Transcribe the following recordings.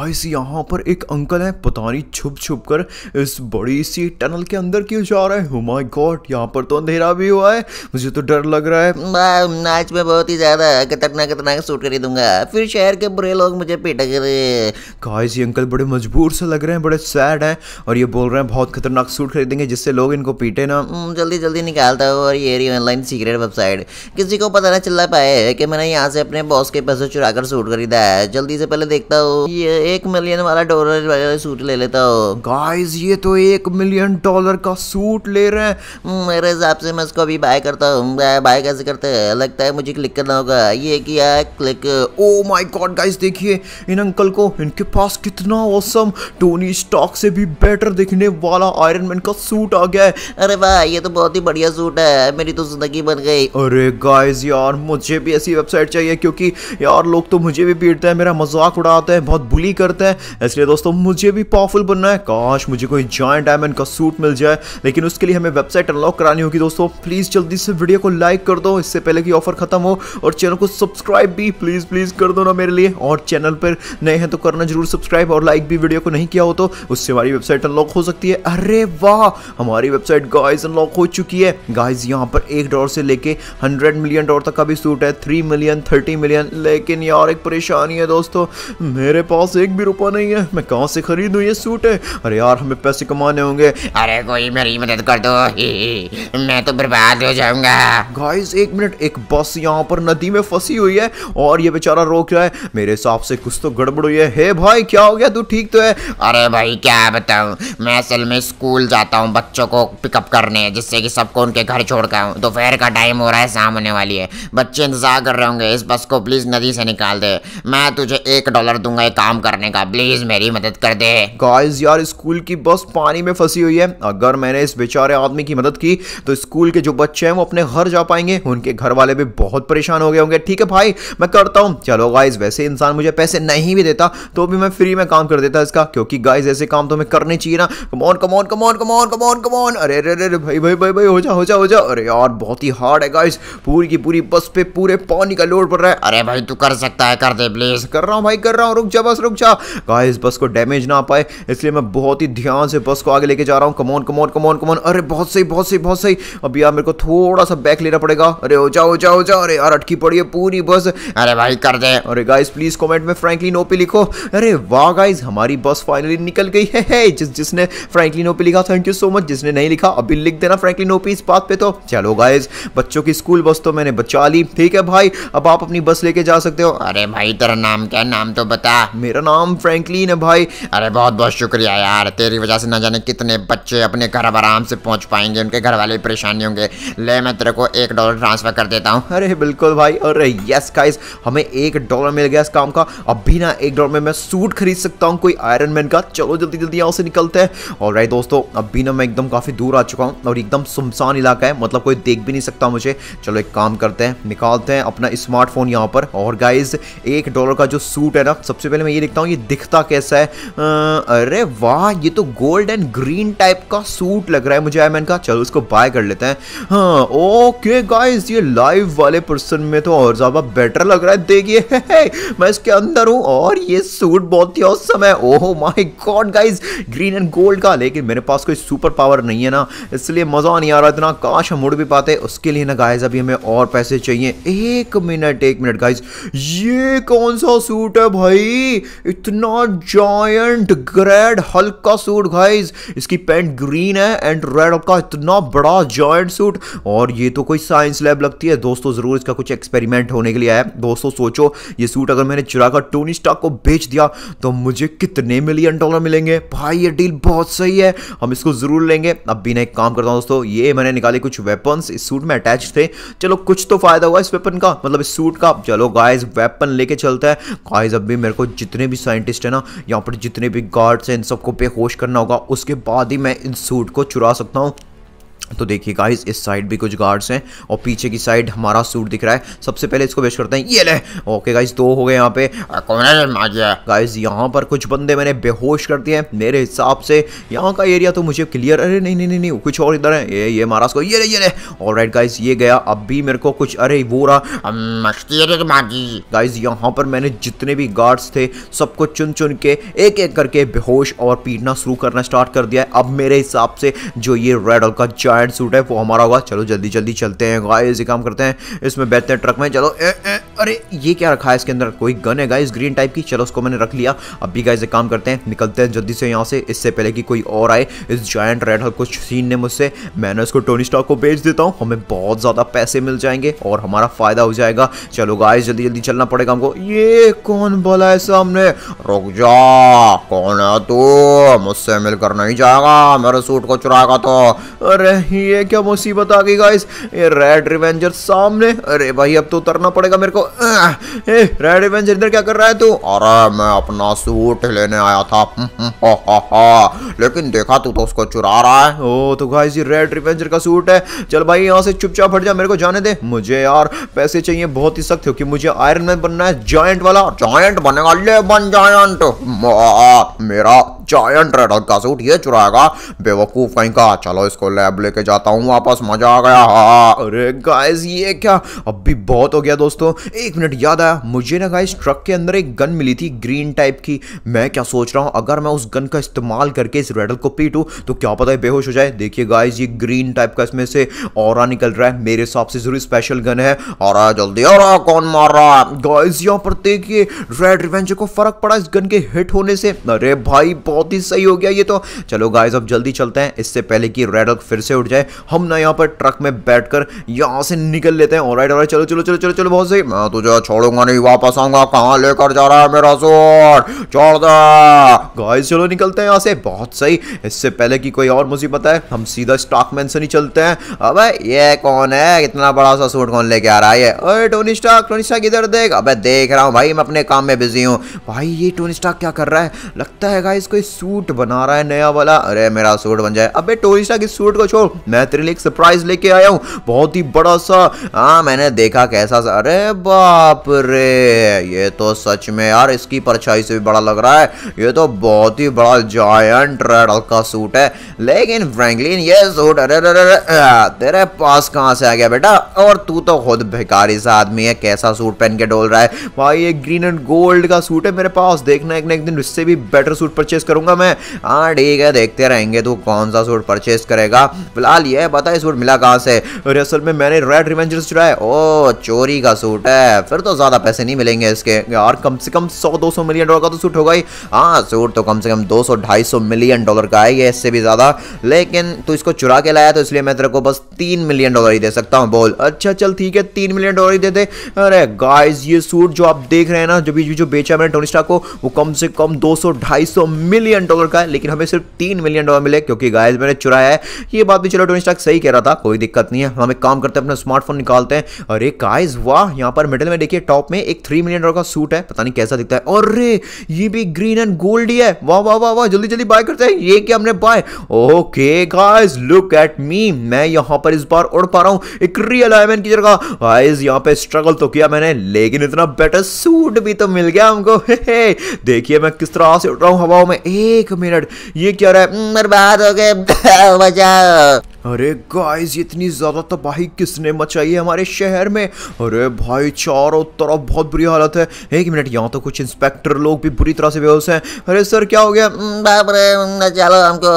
Guys यहाँ पर एक अंकल है पता नहीं छुप छुप कर इस बड़ी सी टनल के अंदर क्यों जा रहे हैं माय oh गॉड यहाँ पर तो अंधेरा भी हुआ है मुझे तो डर लग रहा है नाच में बहुत ही ज्यादा कतरना कतरना खतरनाक सूट कर ही दूंगा फिर शहर के बुरे लोग मुझे पीटा करे गाइस ये अंकल बड़े मजबूर से लग रहे हैं बड़े सैड हैं और ये बोल रहे हैं बहुत खतरनाक सूट खरीदेंगे जिससे लोग इनको पीटे ना हम्म, जल्दी जल्दी निकालता हूँ और ये ऑनलाइन सीक्रेट वेबसाइट किसी को पता ना चल पाए कि मैंने यहाँ से अपने बॉस के पैसे चुरा कर सूट खरीदा है जल्दी से पहले देखता हूँ ये एक मिलियन वाला डॉलर वाला सूट ले लेता हो गाइस ये तो एक मिलियन डॉलर का सूट ले रहे हैं हम्म, मेरे हिसाब से मैं इसको अभी बाय करता हूँ बाय कैसे करते हैं लगता है मुझे क्लिक करना होगा ये किया click oh my god guys देखिए इन अंकल को इनके पास कितना औसम टोनी स्टॉक से भी बेटर दिखने वाला आयरन मैन का सूट आ गया है अरे वाह ये तो बहुत ही बढ़िया सूट है मेरी तो जिंदगी बन गई अरे गाइज यार मुझे भी ऐसी वेबसाइट चाहिए क्योंकि यार लोग तो मुझे भी पीटते हैं मेरा मजाक उड़ाते हैं बहुत बुली करते हैं इसलिए दोस्तों मुझे भी पावरफुल बनना है काश मुझे कोई जॉइंट डायमंड का सूट मिल जाए लेकिन उसके लिए हमें वेबसाइट अनलॉक करानी होगी दोस्तों प्लीज़ जल्दी से वीडियो को लाइक कर दो इससे पहले कि ऑफर खत्म हो और चैनल को सब्सक्राइब भी प्लीज़ प्लीज़ कर दो ना मेरे लिए और चैनल पर नए हैं तो करना जरूर सब्सक्राइब और लाइक भी वीडियो को नहीं किया हो तो उससे हमारी वेबसाइट अनलॉक हो सकती है अरे वाह हमारी वेबसाइट गाइज अनलॉक हो चुकी है गाइज यहाँ पर एक डॉलर से लेके हंड्रेड मिलियन डॉलर तक का भी सूट है थ्री मिलियन थर्टी मिलियन लेकिन यार एक परेशानी है दोस्तों मेरे पास एक भी रुपया नहीं है मैं कहाँ से खरीदूँ ये सूट है अरे यार हमें पैसे कमाने होंगे अरे कोई मेरी मदद कर दो मैं तो बर्बाद हो जाऊंगा गाइस एक मिनट एक बस यहाँ पर नदी में फंसी हुई है और ये बेचारा रोक रहा है मेरे हिसाब से कुछ तो गड़बड़ हुई है हे भाई क्या हो गया तू ठीक तो है अरे भाई क्या बताऊँ मैं असल में स्कूल जाता हूँ बच्चों को पिकअप करने जिससे कि सबको उनके घर छोड़ कर दोपहर का टाइम हो रहा है शाम होने वाली है बच्चे इंतजार कर रहे होंगे इस बस को प्लीज़ नदी से निकाल दे मैं तुझे एक डॉलर दूंगा एक काम कर करने का प्लीज मेरी मदद कर दे गाइस यार स्कूल की बस पानी में फंसी हुई है अगर मैंने इस बेचारे आदमी की मदद की तो स्कूल के जो बच्चे हैं वो अपने घर जा पाएंगे उनके घर वाले भी बहुत परेशान हो गए होंगे ठीक है भाई मैं करता हूँ चलो गाइज वैसे इंसान मुझे पैसे नहीं भी देता तो भी मैं फ्री में काम कर देता इसका क्योंकि गाइज ऐसे काम तो हमें करने चाहिए ना come on come on come on come on come on come on अरे अरे अरे भाई भाई भाई भाई हो जा हो जा हो जा अरे यार बहुत ही हार्ड है गाइज पूरी की पूरी बस पे पूरे पानी का लोड पड़ रहा है अरे भाई तू कर सकता है कर दे प्लीज कर रहा हूँ भाई कर रहा हूँ रुक जा बस रुक सोचा गाइस बस को डैमेज ना पाए इसलिए मैं बहुत ही ध्यान से बस को आगे लेके जा रहा हूँ कमोन कमोन कमोन कमोन अरे बहुत सही बहुत सही बहुत सही अब यार मेरे को थोड़ा सा बैक लेना पड़ेगा अरे हो जाओ हो जाओ हो जाओ अरे यार अटकी पड़ी है पूरी बस अरे भाई कर दे अरे गाइस प्लीज कमेंट में नो पे लिखो अरे वाह गाइस हमारी बस फाइनली निकल गई है, है जिस जिसने नो पे लिखा थैंक यू सो मच जिसने नहीं लिखा अभी लिख देना नो पे इस बात पे तो चलो गाइस बच्चों की स्कूल बस तो मैंने बचा ली ठीक है भाई अब आप अपनी बस लेके जा सकते हो अरे भाई तेरा नाम क्या नाम तो बता मेरा नाम फ्रैंकलिन है भाई अरे बहुत बहुत शुक्रिया यार तेरी वजह से ना जाने कितने बच्चे अपने घर आराम से पहुँच पाएंगे उनके घर वाले परेशानी होंगे ले मैं तेरे को एक डॉलर ट्रांसफ़र कर देता हूँ अरे बिल्कुल भाई अरे यस गाइस हमें एक डॉलर मिल गया इस काम का अभी ना एक डॉलर में मैं सूट खरीद सकता हूँ कोई आयरन मैन का चलो जल्दी जल्दी यहाँ से निकलते हैं और राइट दोस्तों अभी ना मैं एकदम काफ़ी दूर आ चुका हूँ और एकदम सुमसान इलाका है मतलब कोई देख भी नहीं सकता मुझे चलो एक काम करते हैं निकालते हैं अपना स्मार्टफोन यहाँ पर और गाइज एक डॉलर का जो सूट है ना सबसे पहले मैं ये देखता देखता हूँ ये दिखता कैसा है आ, अरे वाह ये तो गोल्ड एंड ग्रीन टाइप का सूट लग रहा है मुझे आई मैंने कहा चलो उसको बाय कर लेते हैं हाँ ओके गाइज ये लाइव वाले पर्सन में तो और ज़्यादा बेटर लग रहा है देखिए मैं इसके अंदर हूँ और ये सूट बहुत ही औसम है oh my god guys green and gold का लेकिन मेरे पास कोई सुपर पावर नहीं है ना इसलिए मज़ा नहीं आ रहा इतना काश हम उड़ भी पाते उसके लिए ना गाइज अभी हमें और पैसे चाहिए एक मिनट एक मिनट गाइज ये कौन सा सूट है भाई इतना जॉयंट ग्रेड हल्क का सूट गाइज इसकी पैंट ग्रीन है एंड रेड का इतना बड़ा जॉयंट सूट और ये तो कोई साइंस लैब लगती है दोस्तों जरूर इसका कुछ एक्सपेरिमेंट होने के लिए आया दोस्तों सोचो ये सूट अगर मैंने चुरा कर टोनी स्टॉक को बेच दिया तो मुझे कितने मिलियन डॉलर मिलेंगे भाई ये डील बहुत सही है हम इसको जरूर लेंगे अब बिना एक काम करता हूँ दोस्तों ये मैंने निकाले कुछ वेपन्स इस सूट में अटैच थे चलो कुछ तो फायदा हुआ इस वेपन का मतलब इस सूट का चलो गाइज वेपन लेके चलता है गाइज अब भी मेरे को जितने भी साइंटिस्ट है ना यहाँ पर जितने भी गार्ड्स हैं इन सबको बेहोश करना होगा उसके बाद ही मैं इन सूट को चुरा सकता हूँ तो देखिए गाइस इस साइड भी कुछ गार्ड्स हैं और पीछे की साइड हमारा सूट दिख रहा है सबसे पहले इसको बेच करते हैं ये ले ओके गाइस दो हो गए यहाँ पे गाइस यहाँ पर कुछ बंदे मैंने बेहोश कर दिए हैं मेरे हिसाब से यहाँ का एरिया तो मुझे क्लियर अरे नहीं नहीं नहीं, कुछ और इधर है ये ये महाराज को ये ले ये ले और राइट गाइज ये गया अब भी मेरे को कुछ अरे वो रहा गाइज यहाँ पर मैंने जितने भी गार्ड्स थे सबको चुन चुन के एक एक करके बेहोश और पीटना शुरू करना स्टार्ट कर दिया अब मेरे हिसाब से जो ये रेड का जॉइंट सूट है वो हमारा होगा चलो जल्दी जल्दी चलते हैं गाइस ये काम करते हैं इसमें बैठते हैं ट्रक में चलो ए, ए, अरे ये क्या रखा है इसके अंदर कोई गन है गाइस ग्रीन टाइप की चलो उसको मैंने रख लिया अब भी गाइस ये काम करते हैं निकलते हैं जल्दी से यहाँ से इससे पहले कि कोई और आए इस जॉइंट रेड हल कुछ सीन ने मुझसे मैंने उसको टोनी स्टॉक को बेच देता हूँ हमें बहुत ज़्यादा पैसे मिल जाएंगे और हमारा फ़ायदा हो जाएगा चलो गाइज जल्दी जल्दी चलना पड़ेगा हमको ये कौन बोला है सामने रुक जा कौन है तू मुझसे मिलकर नहीं जाएगा मेरे सूट को चुराएगा तो अरे ये क्या मुसीबत आ गई गाइस ये रेड रिवेंजर सामने अरे भाई अब तो उतरना पड़ेगा मेरे को ए, रेड रिवेंजर इधर क्या कर रहा है तू अरे मैं अपना सूट लेने आया था लेकिन देखा तू तो उसको चुरा रहा है ओ तो गाइस ये रेड रिवेंजर का सूट है चल भाई यहाँ से चुपचाप हट जा मेरे को जाने दे मुझे यार पैसे चाहिए बहुत ही सख्त क्योंकि मुझे आयरन मैन बनना है जॉइंट वाला जॉइंट बनेगा ले बन जॉइंट मेरा जॉइंट रेड का सूट ये चुराएगा बेवकूफ कहीं का चलो इसको लैब ले लेके जाता हूँ वापस मजा आ गया हाँ। अरे गाइस ये क्या अभी बहुत हो गया दोस्तों एक मिनट याद आया मुझे ना गाइस ट्रक के अंदर एक गन मिली थी ग्रीन टाइप की मैं क्या सोच रहा हूँ अगर मैं उस गन का इस्तेमाल करके इस रेडल को पीटू तो क्या पता है बेहोश हो जाए देखिए गाइज ये ग्रीन टाइप का इसमें से और निकल रहा है मेरे हिसाब से जरूर स्पेशल गन है और जल्दी और कौन मार रहा है गाइज यहाँ पर देखिए रेड रिवेंजर को फर्क पड़ा इस गन के हिट होने से अरे भाई बहुत ही सही हो गया ये तो चलो गाइज अब जल्दी चलते हैं इससे पहले कि रेडल फिर से उठ जाए हम ना यहाँ पर ट्रक में बैठ यहाँ से निकल लेते हैं ऑलराइट ऑलराइट चलो चलो चलो चलो चलो बहुत सही मैं तुझे छोड़ूंगा नहीं वापस आऊंगा कहाँ लेकर जा रहा है मेरा जोर छोड़ दो गाइस चलो निकलते हैं यहाँ से बहुत सही इससे पहले की कोई और मुसीबत है हम सीधा स्टॉक मैन से नहीं चलते हैं अब ये कौन है इतना बड़ा सा सूट कौन लेके आ रहा है ये टोनी स्टॉक टोनी स्टॉक इधर देख अब देख रहा हूँ भाई मैं अपने काम में बिजी हूँ भाई ये टोनी स्टॉक क्या कर रहा है लगता है गाइस कोई सूट बना रहा है नया वाला अरे मेरा सूट बन जाए अब टोनी स्टॉक इस सूट को छोड़ देखो मैं तेरे लिए एक सरप्राइज लेके आया हूँ बहुत ही बड़ा सा हाँ मैंने देखा कैसा सा अरे बाप रे ये तो सच में यार इसकी परछाई से भी बड़ा लग रहा है ये तो बहुत ही बड़ा जॉयंट रेड का सूट है लेकिन फ्रेंकलिन ये सूट अरे अरे तेरे पास कहाँ से आ गया बेटा और तू तो खुद भिकारी सा आदमी है कैसा सूट पहन के डोल रहा है भाई ये ग्रीन एंड गोल्ड का सूट है मेरे पास देखना एक ना एक दिन इससे भी बेटर सूट परचेस करूंगा मैं हाँ ठीक है देखते रहेंगे तू कौन सा सूट परचेस करेगा फिलहाल यह बता है सूट मिला कहाँ से अरे असल में मैंने रेड रिवेंजर्स चुराया ओ चोरी का सूट है फिर तो ज़्यादा पैसे नहीं मिलेंगे इसके यार कम से कम सौ दो सौ मिलियन डॉलर का तो सूट होगा ही हाँ सूट तो कम से कम दो सौ ढाई सौ मिलियन डॉलर का है ये इससे भी ज़्यादा लेकिन तो इसको चुरा के लाया तो इसलिए मैं तेरे को बस तीन मिलियन डॉलर ही दे सकता हूँ बोल अच्छा चल ठीक है तीन मिलियन डॉलर ही दे दे अरे गाइज ये सूट जो आप देख रहे हैं ना जो बीच जो बेचा मैंने टोनी स्टार को वो कम से कम दो सौ ढाई सौ मिलियन डॉलर का है लेकिन हमें सिर्फ तीन मिलियन डॉलर मिले क्योंकि गाइज मैंने चुराया है ये बात बात भी चलो टोनी स्टार्क सही कह रहा था कोई दिक्कत नहीं है हम एक काम करते हैं अपना स्मार्टफोन निकालते हैं अरे गाइस वाह यहाँ पर मिडल में देखिए टॉप में एक थ्री मिलियन डॉलर का सूट है पता नहीं कैसा दिखता है और ये भी ग्रीन एंड गोल्ड ही है वाह वाह वाह वाह जल्दी जल्दी बाय करते हैं ये क्या हमने bye okay guys look at me मैं यहाँ पर इस बार उड़ पा रहा हूँ एक रियल रीअलाइनमेंट की जगह गाइस यहाँ पे स्ट्रगल तो किया मैंने लेकिन इतना बेटर सूट भी तो मिल गया हमको देखिए मैं किस तरह से उड़ रहा हूँ हवाओं में एक मिनट ये क्या रहा है बर्बाद हो गए बचाओ это अरे गाइस इतनी ज़्यादा तबाही किसने मचाई है हमारे शहर में अरे भाई चारों तरफ बहुत बुरी हालत है एक मिनट यहाँ तो कुछ इंस्पेक्टर लोग भी बुरी तरह से बेहोश हैं अरे सर क्या हो गया चलो हमको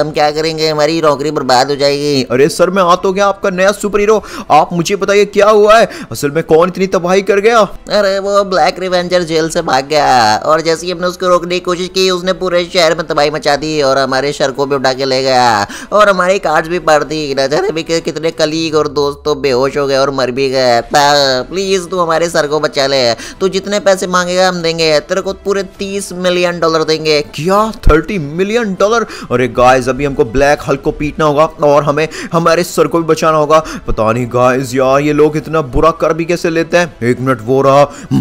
हम क्या करेंगे हमारी नौकरी बर्बाद हो जाएगी अरे सर मैं आ तो गया आपका नया सुपर हीरो आप मुझे बताइए क्या हुआ है असल में कौन इतनी तबाही कर गया अरे वो ब्लैक रिवेंजर जेल से भाग गया और जैसे ही हमने उसको रोकने की कोशिश की उसने पूरे शहर में तबाही मचा दी और हमारे शहर को भी उठा के ले गया गया और हमारी कार्ड भी पड़ दी नजर भी कितने कलीग और दोस्त तो बेहोश हो गए और मर भी गए प्लीज तू हमारे सर को बचा ले तू जितने पैसे मांगेगा हम देंगे तेरे को पूरे तीस मिलियन डॉलर देंगे क्या थर्टी मिलियन डॉलर अरे गाइस अभी हमको ब्लैक हल्क को पीटना होगा और हमें हमारे सर को भी बचाना होगा पता नहीं गाइस यार ये लोग इतना बुरा कर भी कैसे लेते हैं एक मिनट वो रहा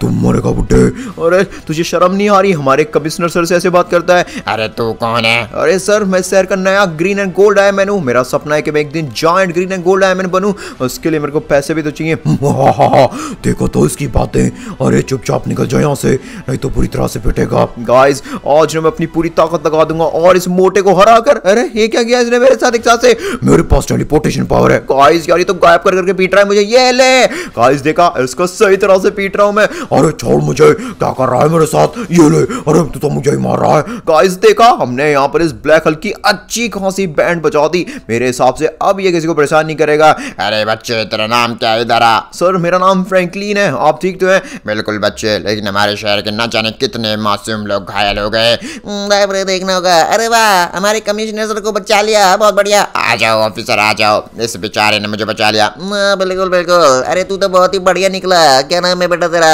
तुम मरेगा बुढ़े अरे तुझे शर्म नहीं आ रही हमारे कमिश्नर सर से ऐसे बात करता है अरे तू कौन है अरे सर मैं शहर का नया ग्रीन एंड गोल्ड डायमंड हूँ मेरा सपना है कि मैं एक दिन giant green and gold diamond बनूँ उसके लिए मेरे को पैसे भी तो चाहिए देखो तो इसकी बातें अरे चुपचाप निकल जाओ यहाँ से नहीं तो पूरी तरह से पिटेगा गाइस आज मैं अपनी पूरी ताकत लगा दूंगा और इस मोटे को हरा कर अरे ये क्या किया इसने मेरे साथ एक साथ से मेरे पास टेलीपोर्टेशन पावर है गाइस यार ये तो गायब कर करके पीट रहा है मुझे ये ले गाइस देखा इसको सही तरह से पीट रहा हूँ मैं अरे छोड़ मुझे क्या कर रहा है मेरे साथ ये ले अरे तू तो मुझे ही मार रहा है गाइस देखा हमने यहाँ पर इस ब्लैक हल की अच्छी खासी बैंड बजा दी मेरे हिसाब से अब ये किसी को परेशान नहीं करेगा अरे बच्चे तेरा नाम क्या इधर आ सर मेरा नाम फ्रैंकलिन है आप ठीक तो है बिल्कुल बच्चे लेकिन हमारे शहर के ना जाने कितने मासूम लोग घायल हो गए हम्म, देखना होगा अरे वाह हमारे कमिश्नर को बचा लिया बहुत बढ़िया आ जाओ ऑफिसर आ जाओ इस बेचारे ने मुझे बचा लिया हाँ, बिल्कुल बिल्कुल अरे तू तो बहुत ही बढ़िया निकला क्या नाम है बेटा तेरा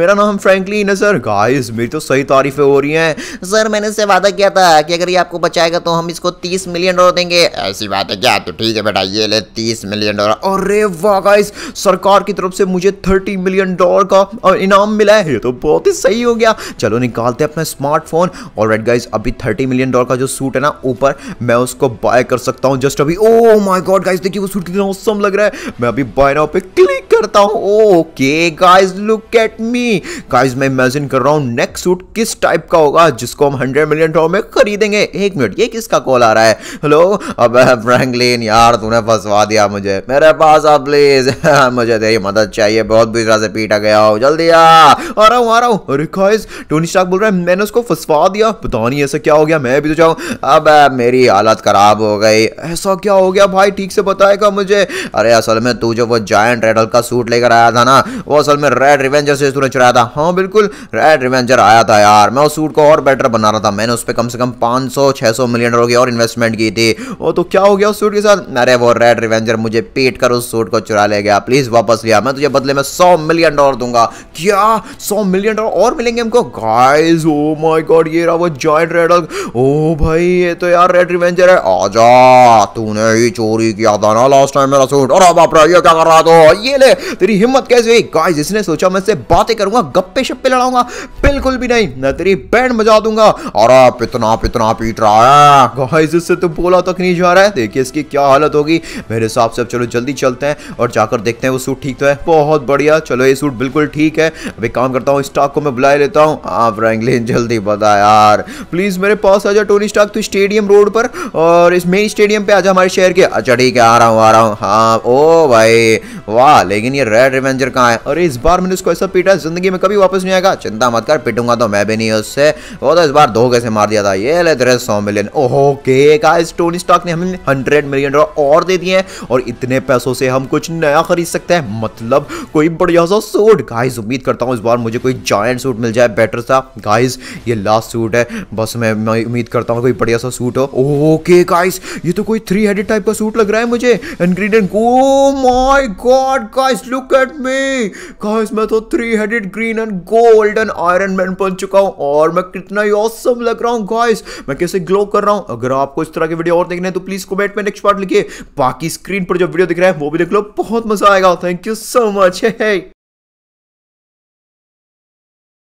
मेरा नाम फ्रैंकलिन है सर गाइस मेरी तो सही तारीफें हो रही हैं सर मैंने इससे वादा किया था कि अगर ये आपको बचाएगा तो हम इसको तीस मिलियन डॉलर देंगे ऐसी बात है क्या तो ठीक है बेटा ये ले तीस मिलियन डॉलर अरे वाह गाइस सरकार की तरफ से मुझे थर्टी मिलियन डॉलर का इनाम मिला है ये तो बहुत ही सही हो गया चलो निकालते अपना स्मार्टफोन और गाइस अभी थर्टी मिलियन डॉलर का जो सूट है ना ऊपर मैं उसको बाय कर सकता हूँ जस्ट जस्ट अभी ओ माय गॉड गाइस देखिए वो सूट कितना ऑसम लग रहा है मैं अभी बाय नाउ पे क्लिक करता हूं okay guys look at me guys मैं इमेजिन कर रहा हूं नेक्स्ट सूट किस टाइप का होगा जिसको हम 100 मिलियन डॉलर में खरीदेंगे एक मिनट ये किसका कॉल आ रहा है हेलो अब फ्रैंकलिन यार तूने फंसवा दिया मुझे मेरे पास आ प्लीज मुझे तेरी मदद चाहिए बहुत बुरी तरह से पीटा गया हूं जल्दी आ आ रहा हूं आ रहा हूं अरे गाइस टोनी स्टार्क बोल रहा है मैंने उसको फंसवा दिया पता नहीं ऐसा क्या हो गया मैं भी तो जाऊं अब मेरी हालत खराब हो गई ऐसा क्या हो गया भाई ठीक से बताएगा मुझे अरे असल में तू जो वो जायंट रेडल का सूट लेकर आया था ना वो असल में रेड रिवेंजर से तूने चुराया था हाँ बिल्कुल रेड रिवेंजर आया था यार मैं उस सूट को और बेटर बना रहा था मैंने उस पर कम से कम पाँच सौ छः सौ मिलियन डॉलर की और इन्वेस्टमेंट की थी वो तो क्या हो गया उस सूट के साथ अरे वो रेड रिवेंजर मुझे पीट कर उस सूट को चुरा ले गया प्लीज वापस लिया मैं तुझे बदले में सौ मिलियन डॉलर दूंगा क्या सौ मिलियन डॉलर और मिलेंगे हमको गाइस ओ माय गॉड ये रहा वो जॉइंट रेडल ओ भाई ये तो यार रेड रिवेंजर है आजा तूने ही चोरी किया था ना लास्ट टाइम मेरा सूट अरे बाप रे ये क्या कर रहा तो ये ले तेरी हिम्मत कैसे हुई गाइस इसने सोचा मैं इससे बातें करूंगा गप्पे शप्पे लड़ाऊंगा बिल्कुल भी नहीं मैं तेरी बैंड बजा दूंगा अरे पितना पितना पीट रहा है गाइस इससे तो बोला तक नहीं जा रहा है देखिए इसकी क्या हालत होगी मेरे हिसाब से चलो जल्दी चलते हैं और जाकर देखते हैं वो सूट ठीक तो है बहुत बढ़िया चलो ये सूट बिल्कुल ठीक है अभी काम करता हूँ स्टॉक को मैं बुला लेता हूँ आप रैंगलिन जल्दी बता यार प्लीज मेरे पास आ जा टोनी स्टॉक तो स्टेडियम रोड पर और इस मेन स्टेडियम पे पे आजा हमारे शहर के अच्छा ठीक है आ रहा हूँ आ रहा हूँ हाँ ओ भाई वाह लेकिन ये रेड रिवेंजर कहाँ है अरे इस बार मैंने उसको ऐसा पीटा जिंदगी में कभी वापस नहीं आएगा चिंता मत कर पिटूंगा तो मैं भी नहीं उससे वो तो इस बार धोखे से मार दिया था ये ले तेरे सौ million okay guys stone Stark ने हमें हंड्रेड मिलियन डॉलर और दे दिए हैं और इतने पैसों से हम कुछ नया खरीद सकते हैं मतलब कोई बढ़िया सा सूट गाइज उम्मीद करता हूँ इस बार मुझे कोई जायंट सूट मिल जाए बेटर सा गाइज ये लास्ट सूट है बस मैं, उम्मीद करता हूँ कोई बढ़िया सा सूट हो ओके गाइस ये तो कोई कोई थ्री हेडेड टाइप का सूट लग रहा है मुझे and oh my god guys look at me guys मैं तो three headed green and golden iron man बन चुका हूँ और मैं कितना ही ऑसम लग रहा हूँ गाइस मैं कैसे ग्लो कर रहा हूँ अगर आपको इस तरह की वीडियो और देखने है तो प्लीज कमेंट में नेक्स्ट पार्ट लिखिए बाकी स्क्रीन पर जो वीडियो दिख रहा है वो भी देख लो बहुत मजा आएगा थैंक यू सो मच है